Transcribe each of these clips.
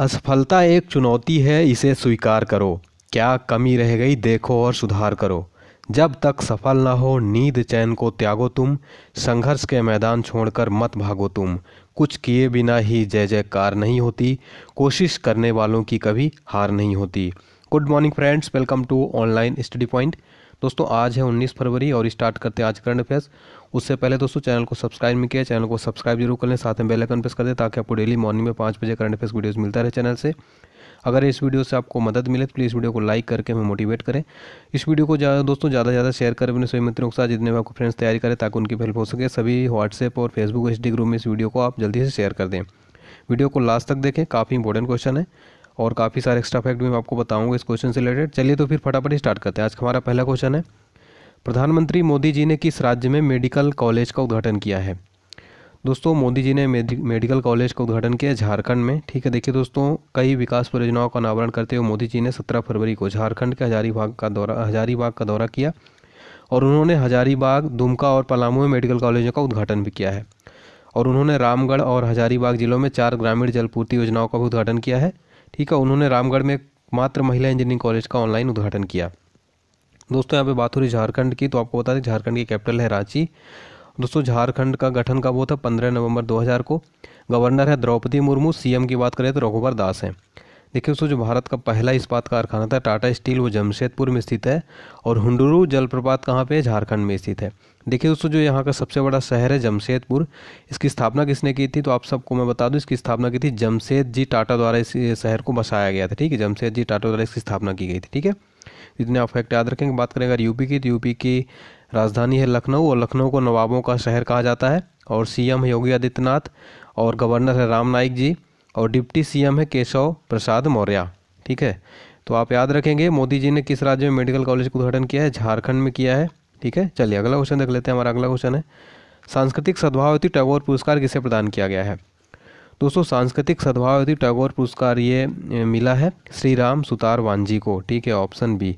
असफलता एक चुनौती है इसे स्वीकार करो क्या कमी रह गई देखो और सुधार करो जब तक सफल ना हो नींद चैन को त्यागो तुम संघर्ष के मैदान छोड़कर मत भागो तुम कुछ किए बिना ही जय जयकार नहीं होती कोशिश करने वालों की कभी हार नहीं होती good morning friends welcome to online study point दोस्तों आज है 19 फरवरी और स्टार्ट करते हैं आज करंट अफेयर्स उससे पहले दोस्तों चैनल को सब्सक्राइब नहीं किया चैनल को सब्सक्राइब जरूर कर लें साथ में बेल आइकन प्रेस कर दें ताकि आपको डेली मॉर्निंग में पाँच बजे करंट अफेयर्स वीडियोज मिलता रहे चैनल से अगर इस वीडियो से आपको मदद मिले तो प्लीज़ वीडियो को लाइक करके हमें मोटिवेट करें इस वीडियो को ज़्यादा दोस्तों ज़्यादा ज़्यादा शेयर करें अपने सभी मित्रों के साथ जितने भी आपको फ्रेंड्स तैयारी करें ताकि उनकी हेल्प हो सके सभी व्हाट्सएप और फेसबुक एच ग्रुप में इस वीडियो को आप जल्दी से शेयर कर दें वीडियो को लास्ट तक देखें काफ़ी इंपॉर्टेंट क्वेश्चन है और काफ़ी सारे एक्स्ट्रा फैक्ट भी मैं आपको बताऊंगा इस क्वेश्चन से रिलेटेड चलिए तो फिर फटाफट स्टार्ट करते हैं आज हमारा पहला क्वेश्चन है प्रधानमंत्री मोदी जी ने किस राज्य में मेडिकल कॉलेज का उद्घाटन किया है दोस्तों मोदी जी ने मेडिकल कॉलेज का उद्घाटन किया झारखंड में ठीक है देखिए दोस्तों कई विकास परियोजनाओं का अनावरण करते हुए मोदी जी ने सत्रह फरवरी को झारखंड के हजारीबाग का दौरा हजारीबाग का दौरा किया और उन्होंने हजारीबाग दुमका और पलामू में मेडिकल कॉलेजों का उद्घाटन भी किया है और उन्होंने रामगढ़ और हजारीबाग जिलों में चार ग्रामीण जलपूर्ति योजनाओं का भी उद्घाटन किया है ठीक है उन्होंने रामगढ़ में मात्र महिला इंजीनियरिंग कॉलेज का ऑनलाइन उद्घाटन किया दोस्तों यहाँ पे बात हो रही झारखंड की तो आपको बता दें झारखंड की कैपिटल है रांची दोस्तों झारखंड का गठन कब हुआ था पंद्रह नवंबर दो को गवर्नर है द्रौपदी मुर्मू सीएम की बात करें तो रघुवर दास हैं देखिए दोस्तों जो भारत का पहला इस्पात कारखाना था टाटा स्टील वो जमशेदपुर में स्थित है और हुंडरू जलप्रपात कहाँ पे है झारखंड में स्थित है देखिए दोस्तों जो यहाँ का सबसे बड़ा शहर है जमशेदपुर इसकी स्थापना किसने की थी तो आप सबको मैं बता दूँ इसकी स्थापना की थी जमशेद जी टाटा द्वारा इस शहर को बसाया गया था ठीक है जमशेद जी टाटा द्वारा इसकी स्थापना की गई थी ठीक है इतने आप फैक्ट याद रखेंगे बात करें अगर यूपी की तो यूपी की राजधानी है लखनऊ और लखनऊ को नवाबों का शहर कहा जाता है और सीएम है योगी आदित्यनाथ और गवर्नर है राम नाइक जी और डिप्टी सीएम है केशव प्रसाद मौर्य ठीक है तो आप याद रखेंगे मोदी जी ने किस राज्य में मेडिकल कॉलेज का उद्घाटन किया है झारखंड में किया है ठीक है चलिए अगला क्वेश्चन देख लेते हैं हमारा अगला क्वेश्चन है सांस्कृतिक सद्भावती टैगोर पुरस्कार किसे प्रदान किया गया है दोस्तों सांस्कृतिक सद्भावती टैगोर पुरस्कार ये मिला है श्री राम सुतार वांझी को ठीक है ऑप्शन बी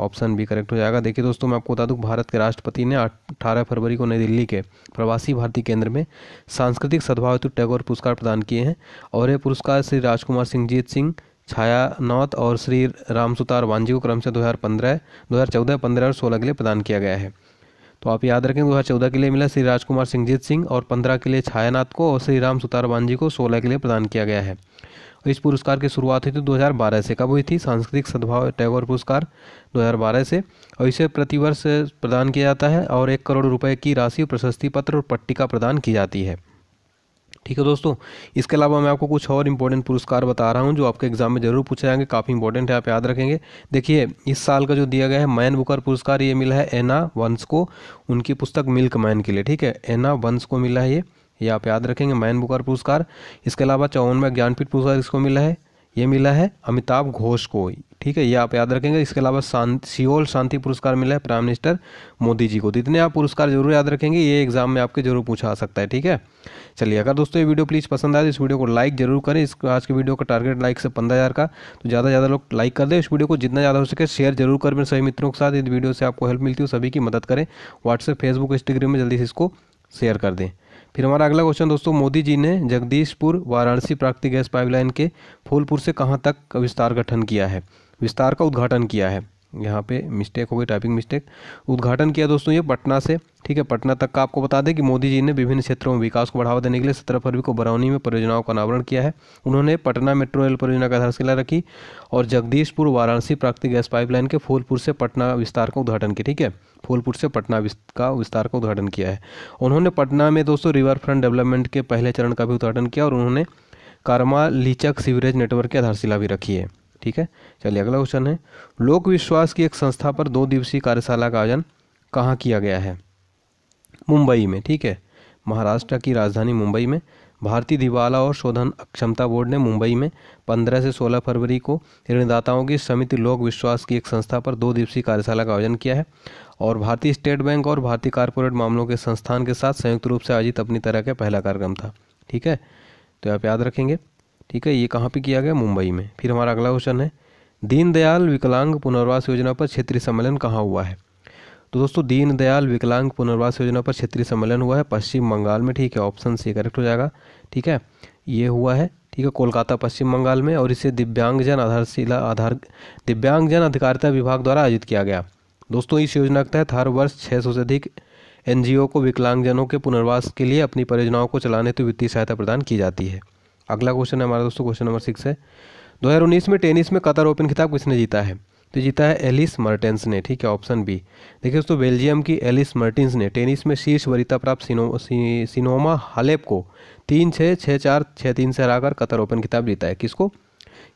ऑप्शन भी करेक्ट हो जाएगा देखिए दोस्तों मैं आपको बता दूं भारत के राष्ट्रपति ने अठारह फरवरी को नई दिल्ली के प्रवासी भारतीय केंद्र में सांस्कृतिक सद्भाव हेतु टैगोर पुरस्कार प्रदान किए हैं और ये पुरस्कार श्री राजकुमार सिंहजीत सिंह छाया नौत और श्री रामसुतार वांझी को क्रमशः दो हज़ार पंद्रह दो हज़ार चौदह पंद्रह और सोलह के लिए प्रदान किया गया है तो आप याद रखें दो हज़ार चौदह के लिए मिला श्री राजकुमार सिंहजीत सिंह और पंद्रह के लिए छायानाथ को और श्री राम सुतार वांझी को सोलह के लिए प्रदान किया गया है तो इस पुरस्कार की शुरुआत हुई थी दो से कब हुई थी सांस्कृतिक सद्भाव टैगोर पुरस्कार 2012 से और इसे प्रतिवर्ष प्रदान किया जाता है और एक करोड़ रुपए की राशि प्रशस्ति पत्र और पट्टिका प्रदान की जाती है ठीक है दोस्तों इसके अलावा मैं आपको कुछ और इंपॉर्टेंट पुरस्कार बता रहा हूँ जो आपके एग्जाम में जरूर पूछे जाएंगे काफ़ी इंपॉर्टेंट है आप याद रखेंगे देखिए इस साल का जो दिया गया है मैन बुकर पुरस्कार ये मिला है एना वंश को उनकी पुस्तक मिल्क मैन के लिए ठीक है एना वंश को मिला है ये ये आप याद रखेंगे मैन बुकर पुरस्कार इसके अलावा चौवनवा ज्ञानपीठ पुरस्कार इसको मिला है ये मिला है अमिताभ घोष को ठीक है ये आप याद रखेंगे इसके अलावा शांति सियोल शांति पुरस्कार मिला है प्राइम मिनिस्टर मोदी जी को तो इतने आप पुरस्कार जरूर याद रखेंगे ये एग्जाम में आपके जरूर पूछा आ सकता है ठीक है चलिए अगर दोस्तों ये वीडियो प्लीज़ पसंद आए तो इस वीडियो को लाइक जरूर करें इस आज के वीडियो का टारगेट लाइक से पंद्रह हज़ार का तो ज़्यादा से ज़्यादा लोग लाइक कर दें इस वीडियो को जितना ज़्यादा हो सके शेयर जरूर करें मेरे सभी मित्रों के साथ इस वीडियो से आपको हेल्प मिलती हो सभी की मदद करें व्हाट्सएप फेसबुक इंस्टाग्राम में जल्दी से इसको शेयर कर दें फिर हमारा अगला क्वेश्चन दोस्तों मोदी जी ने जगदीशपुर वाराणसी प्राकृतिक गैस पाइपलाइन के फूलपुर से कहाँ तक विस्तार गठन किया है विस्तार का उद्घाटन किया है यहाँ पे मिस्टेक हो गई टाइपिंग मिस्टेक उद्घाटन किया दोस्तों ये पटना से ठीक है पटना तक का आपको बता दें कि मोदी जी ने विभिन्न क्षेत्रों में विकास को बढ़ावा देने के लिए सत्रह फरवरी को बरौनी में परियोजनाओं का अनावरण किया है उन्होंने पटना मेट्रो रेल परियोजना का आधारशिला रखी और जगदीशपुर वाराणसी प्राकृतिक गैस पाइपलाइन के फूलपुर से पटना विस्तार का उद्घाटन किया ठीक है फूलपुर से पटना का विस्तार का उद्घाटन किया है उन्होंने पटना में दोस्तों रिवर फ्रंट डेवलपमेंट के पहले चरण का भी उद्घाटन किया और उन्होंने कारमा लीचक सीवरेज नेटवर्क की आधारशिला भी रखी है ठीक है चलिए अगला क्वेश्चन है लोक विश्वास की एक संस्था पर दो दिवसीय कार्यशाला का आयोजन कहाँ किया गया है मुंबई में ठीक है महाराष्ट्र की राजधानी मुंबई में भारतीय दिवाला और शोधन अक्षमता बोर्ड ने मुंबई में 15 से 16 फरवरी को ऋणदाताओं की समिति लोक विश्वास की एक संस्था पर दो दिवसीय कार्यशाला का आयोजन किया है और भारतीय स्टेट बैंक और भारतीय कारपोरेट मामलों के संस्थान के साथ संयुक्त रूप से आयोजित अपनी तरह का पहला कार्यक्रम था ठीक है तो आप याद रखेंगे ठीक है ये कहाँ पे किया गया मुंबई में फिर हमारा अगला क्वेश्चन है दीनदयाल विकलांग पुनर्वास योजना पर क्षेत्रीय सम्मेलन कहाँ हुआ है तो दोस्तों दीनदयाल विकलांग पुनर्वास योजना पर क्षेत्रीय सम्मेलन हुआ है पश्चिम बंगाल में ठीक है ऑप्शन सी करेक्ट हो जाएगा ठीक है ये हुआ है ठीक है कोलकाता पश्चिम बंगाल में और इसे दिव्यांगजन आधारशिला आधार दिव्यांगजन अधिकारिता विभाग द्वारा आयोजित किया गया दोस्तों इस योजना के तहत हर वर्ष छः सौ से अधिक एनजीओ को विकलांगजनों के पुनर्वास के लिए अपनी परियोजनाओं को चलाने हेतु तो वित्तीय सहायता प्रदान की जाती है अगला क्वेश्चन है हमारा दोस्तों क्वेश्चन नंबर सिक्स है दो में टेनिस में कतर ओपन खिताब किसने जीता है तो जीता है एलिस मर्टेंस ने ठीक है ऑप्शन बी देखिए दोस्तों बेल्जियम की एलिस मर्टेंस ने टेनिस में शीर्ष वरीता प्राप्त सिनो, सी, सिनोमा हालेप को तीन छः छः चार छः तीन से हराकर कतर ओपन खिताब जीता है किसको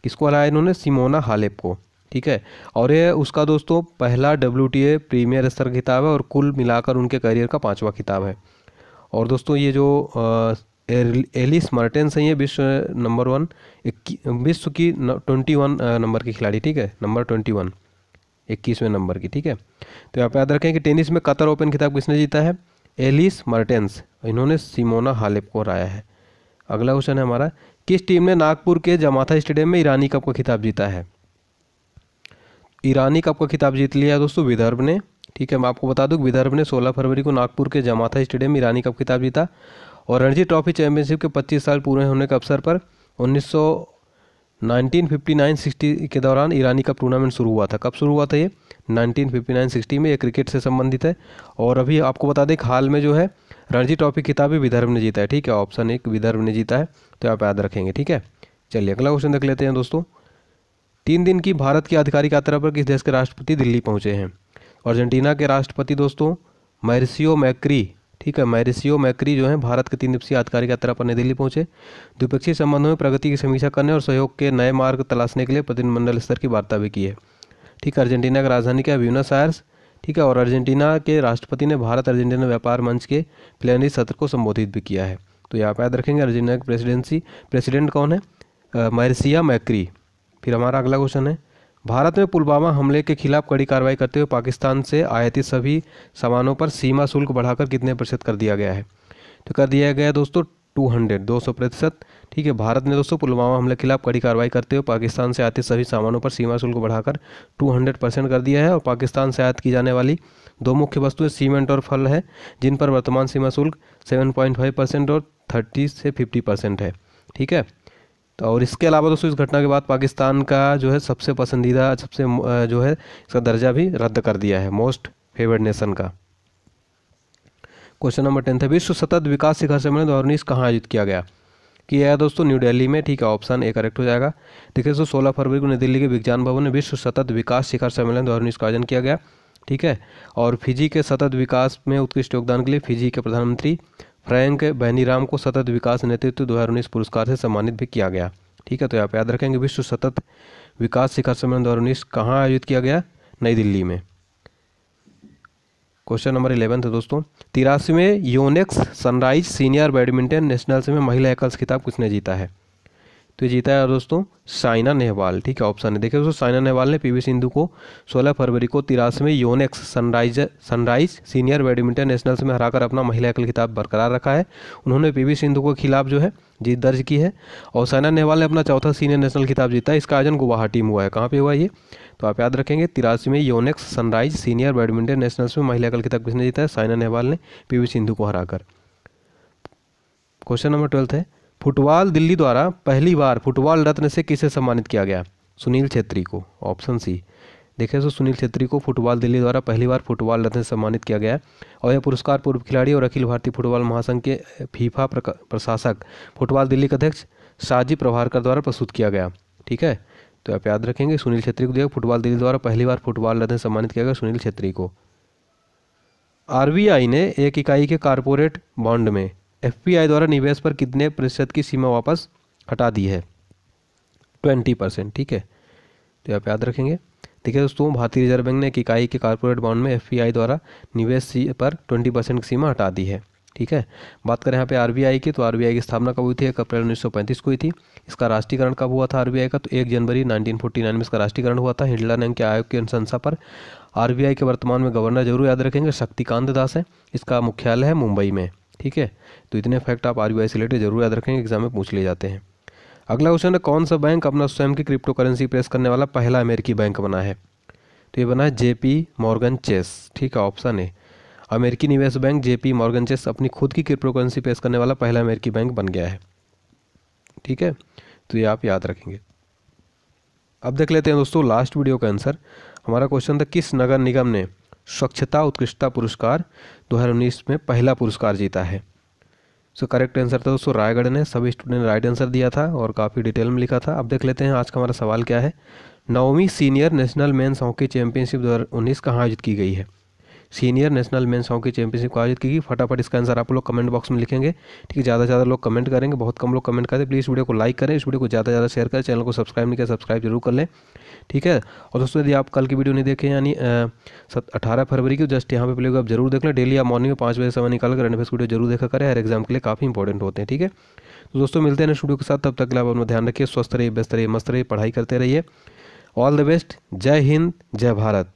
किसको हराया इन्होंने सिमोना हालेप को ठीक है और ये उसका दोस्तों पहला डब्ल्यू प्रीमियर स्तर खिताब है और कुल मिलाकर उनके करियर का पाँचवा खिताब है और दोस्तों ये जो एलिस मार्टेंस हैं ये विश्व नंबर वन विश्व की ट्वेंटी वन नंबर की खिलाड़ी ठीक है नंबर ट्वेंटी वन इक्कीसवें नंबर की ठीक है तो आप याद रखें कि टेनिस में कतर ओपन खिताब किसने जीता है एलिस मार्टेंस इन्होंने सिमोना हालिप को हराया है अगला क्वेश्चन है हमारा किस टीम ने नागपुर के जमाथा स्टेडियम में ईरानी कप का खिताब जीता है ईरानी कप का खिताब जीत लिया है दोस्तों विदर्भ ने ठीक है मैं आपको बता दूं विदर्भ ने 16 फरवरी को नागपुर के जमाथा स्टेडियम में ईरानी कप खिताब जीता और रणजी ट्रॉफी चैंपियनशिप के 25 साल पूरे होने के अवसर पर उन्नीस 1959-60 के दौरान ईरानी का टूर्नामेंट शुरू हुआ था कब शुरू हुआ था ये 1959-60 में ये क्रिकेट से संबंधित है और अभी आपको बता दें हाल में जो है रणजी ट्रॉफी खिताब भी विदर्भ ने जीता है ठीक है ऑप्शन एक विदर्भ ने जीता है तो आप याद रखेंगे ठीक है चलिए अगला क्वेश्चन देख लेते हैं दोस्तों तीन दिन की भारत की आधिकारिक यात्रा पर किस देश के राष्ट्रपति दिल्ली पहुंचे हैं अर्जेंटीना के राष्ट्रपति दोस्तों मैरसियो मैक्री ठीक है मैरिसियो मैक्री जो है भारत के तीन दिवसीय आधिकारिक यात्रा पर नई दिल्ली पहुंचे द्विपक्षीय संबंधों में प्रगति की समीक्षा करने और सहयोग के नए मार्ग तलाशने के लिए प्रतिनिधिमंडल स्तर की वार्ता भी की है ठीक है अर्जेंटीना की राजधानी क्या व्यूनस आयर्स ठीक है और अर्जेंटीना के राष्ट्रपति ने भारत अर्जेंटीना व्यापार मंच के प्लेनरी सत्र को संबोधित भी किया है तो यहाँ पर याद रखेंगे अर्जेंटीना की प्रेसिडेंसी प्रेसिडेंट कौन है मैरिसिया मैक्री फिर हमारा अगला क्वेश्चन है भारत में पुलवामा हमले के खिलाफ कड़ी कार्रवाई करते हुए पाकिस्तान से आयातित सभी सामानों पर सीमा शुल्क बढ़ाकर कितने प्रतिशत कर दिया गया है तो कर दिया गया दोस्तों टू हंड्रेड दो सौ प्रतिशत ठीक है भारत ने दोस्तों पुलवामा हमले के खिलाफ कड़ी कार्रवाई करते हुए पाकिस्तान से आते सभी सामानों पर सीमा शुल्क बढ़ाकर टू हंड्रेड परसेंट कर दिया है और पाकिस्तान से आयात की जाने वाली दो मुख्य वस्तुएं सीमेंट और फल है जिन पर वर्तमान सीमा शुल्क सेवन पॉइंट फाइव परसेंट और थर्टी से फिफ्टी परसेंट है ठीक है तो और इसके अलावा दोस्तों इस घटना के बाद पाकिस्तान का जो है सबसे पसंदीदा सबसे जो है इसका दर्जा भी रद्द कर दिया है मोस्ट फेवर्ड नेशन का क्वेश्चन नंबर टेंथ है विश्व सतत विकास शिखर सम्मेलन दो हज़ार उन्नीस कहाँ आयोजित किया गया कि यह दोस्तों न्यू दिल्ली में ठीक है ऑप्शन ए करेक्ट हो जाएगा देखिए दोस्तों सोलह फरवरी को नई दिल्ली के विज्ञान भवन में विश्व सतत विकास शिखर सम्मेलन दो हज़ार उन्नीस का आयोजन किया गया ठीक है और फिजी के सतत विकास में उत्कृष्ट योगदान के लिए फिजी के प्रधानमंत्री फ्रैंक बैनीराम को सतत विकास नेतृत्व दो हज़ार उन्नीस पुरस्कार से सम्मानित भी किया गया ठीक है तो आप याद रखेंगे विश्व सतत विकास शिखर सम्मेलन दो हज़ार उन्नीस कहाँ आयोजित किया गया नई दिल्ली में क्वेश्चन नंबर इलेवन था दोस्तों तिरासीवें Yonex Sunrise senior badminton nationals में महिला एकल्स खिताब किसने जीता है तो ये जीता है दोस्तों साइना नेहवाल ठीक है ऑप्शन है देखिए दोस्तों साइना नेहवाल ने पीवी सिंधु को 16 फरवरी को तिरासवें Yonex Sunrise Sunrise senior badminton nationals में हराकर अपना महिला एकल खिताब बरकरार रखा है उन्होंने पीवी सिंधु के खिलाफ जो है जीत दर्ज की है और साइना नेहवाल ने अपना चौथा सीनियर नेशनल खिताब जीता है इसका आयोजन गुवाहाटी में हुआ है कहाँ पर हुआ ये तो आप याद रखेंगे तिरासीवें Yonex Sunrise senior badminton nationals में महिला एकल खिताब किसने जीता है साइना नेहवाल ने पी सिंधु को हराकर क्वेश्चन नंबर ट्वेल्थ है फुटबॉल दिल्ली द्वारा पहली बार फुटबॉल रत्न से किसे सम्मानित किया गया सुनील छेत्री को ऑप्शन सी देखिए तो सुनील छेत्री को फुटबॉल दिल्ली द्वारा पहली बार फुटबॉल रत्न से सम्मानित किया गया और यह पुरस्कार पूर्व खिलाड़ी और अखिल भारतीय फुटबॉल महासंघ के फीफा प्रशासक फुटबॉल दिल्ली के अध्यक्ष साजी प्रभारकर द्वारा प्रस्तुत किया गया ठीक है तो आप याद रखेंगे सुनील छेत्री को देखो फुटबॉल दिल्ली द्वारा पहली बार फुटबॉल रत्न सम्मानित किया गया सुनील छेत्री को आर ने एक इकाई के कारपोरेट बॉन्ड में एफ द्वारा निवेश पर कितने प्रतिशत की सीमा वापस हटा दी है ट्वेंटी परसेंट ठीक है तो आप याद रखेंगे देखिए दोस्तों भारतीय रिजर्व बैंक ने एक इकाई के कारपोरेट बॉन्ड में एफ द्वारा निवेश पर ट्वेंटी परसेंट की सीमा हटा दी है ठीक है बात करें यहाँ पे आर की तो आर की स्थापना कब हुई थी एक अप्रैल पैंतीस को हुई थी इसका राष्ट्रीयकरण कब हुआ था आर का तो एक जनवरी नाइन में इसका राष्ट्रीयकरण हुआ था हिंडला नैंग के आयोग की अनुशंसा पर आर के वर्तमान में गवर्नर जरूर याद रखेंगे शक्तिकांत दास है इसका मुख्यालय है मुंबई में ठीक है तो इतने फैक्ट आप आर से रिलेटेड जरूर याद रखेंगे एग्जाम में पूछ लिए जाते हैं अगला क्वेश्चन है कौन सा बैंक अपना स्वयं की क्रिप्टो करेंसी प्रेस करने वाला पहला अमेरिकी बैंक बना है तो ये बना है जेपी मॉर्गन चेस ठीक है ऑप्शन है अमेरिकी निवेश बैंक जेपी मॉर्गन चेस अपनी खुद की क्रिप्टो करेंसी पेश करने वाला पहला अमेरिकी बैंक बन गया है ठीक है तो ये आप याद रखेंगे अब देख लेते हैं दोस्तों लास्ट वीडियो का आंसर हमारा क्वेश्चन था किस नगर निगम ने स्वच्छता उत्कृष्टता पुरस्कार दो में पहला पुरस्कार जीता है सो करेक्ट आंसर था दोस्तों रायगढ़ ने सभी स्टूडेंट राइट आंसर दिया था और काफ़ी डिटेल में लिखा था अब देख लेते हैं आज का हमारा सवाल क्या है नौवीं senior national men's hockey championship दो उन्नीस कहाँ आयोजित की गई है senior national men's hockey championship को आयोजित की गई फटाफट इसका आंसर आप लोग कमेंट बॉक्स में लिखेंगे ठीक है ज़्यादा से ज़्यादा लोग कमेंट करेंगे बहुत कम लोग कमेंट करते प्लीज़ वीडियो को लाइक करें इस वीडियो को ज़्यादा से ज़्यादा शेयर करें चैनल को सब्सक्राइब नहीं किया सब्सक्राइब जरूर कर लें ठीक है और दोस्तों यदि आप कल की वीडियो नहीं देखें यानी अठारह फरवरी की तो जस्ट यहाँ पर प्ले आप जरूर देख लें डेली आप मॉर्निंग में पाँच बजे समय निकाल कर फेस वीडियो जरूर देखा करें हर एग्जाम के लिए काफ़ी इंपॉर्टेंट होते हैं ठीक है तो दोस्तों मिलते हैं स्टूडियो के साथ तब तक लाभ आप अपना ध्यान रखिए स्वस्थ रहिए व्यस्त रहिए मस्त रहिए पढ़ाई करते रहिए ऑल द बेस्ट जय हिंद जय भारत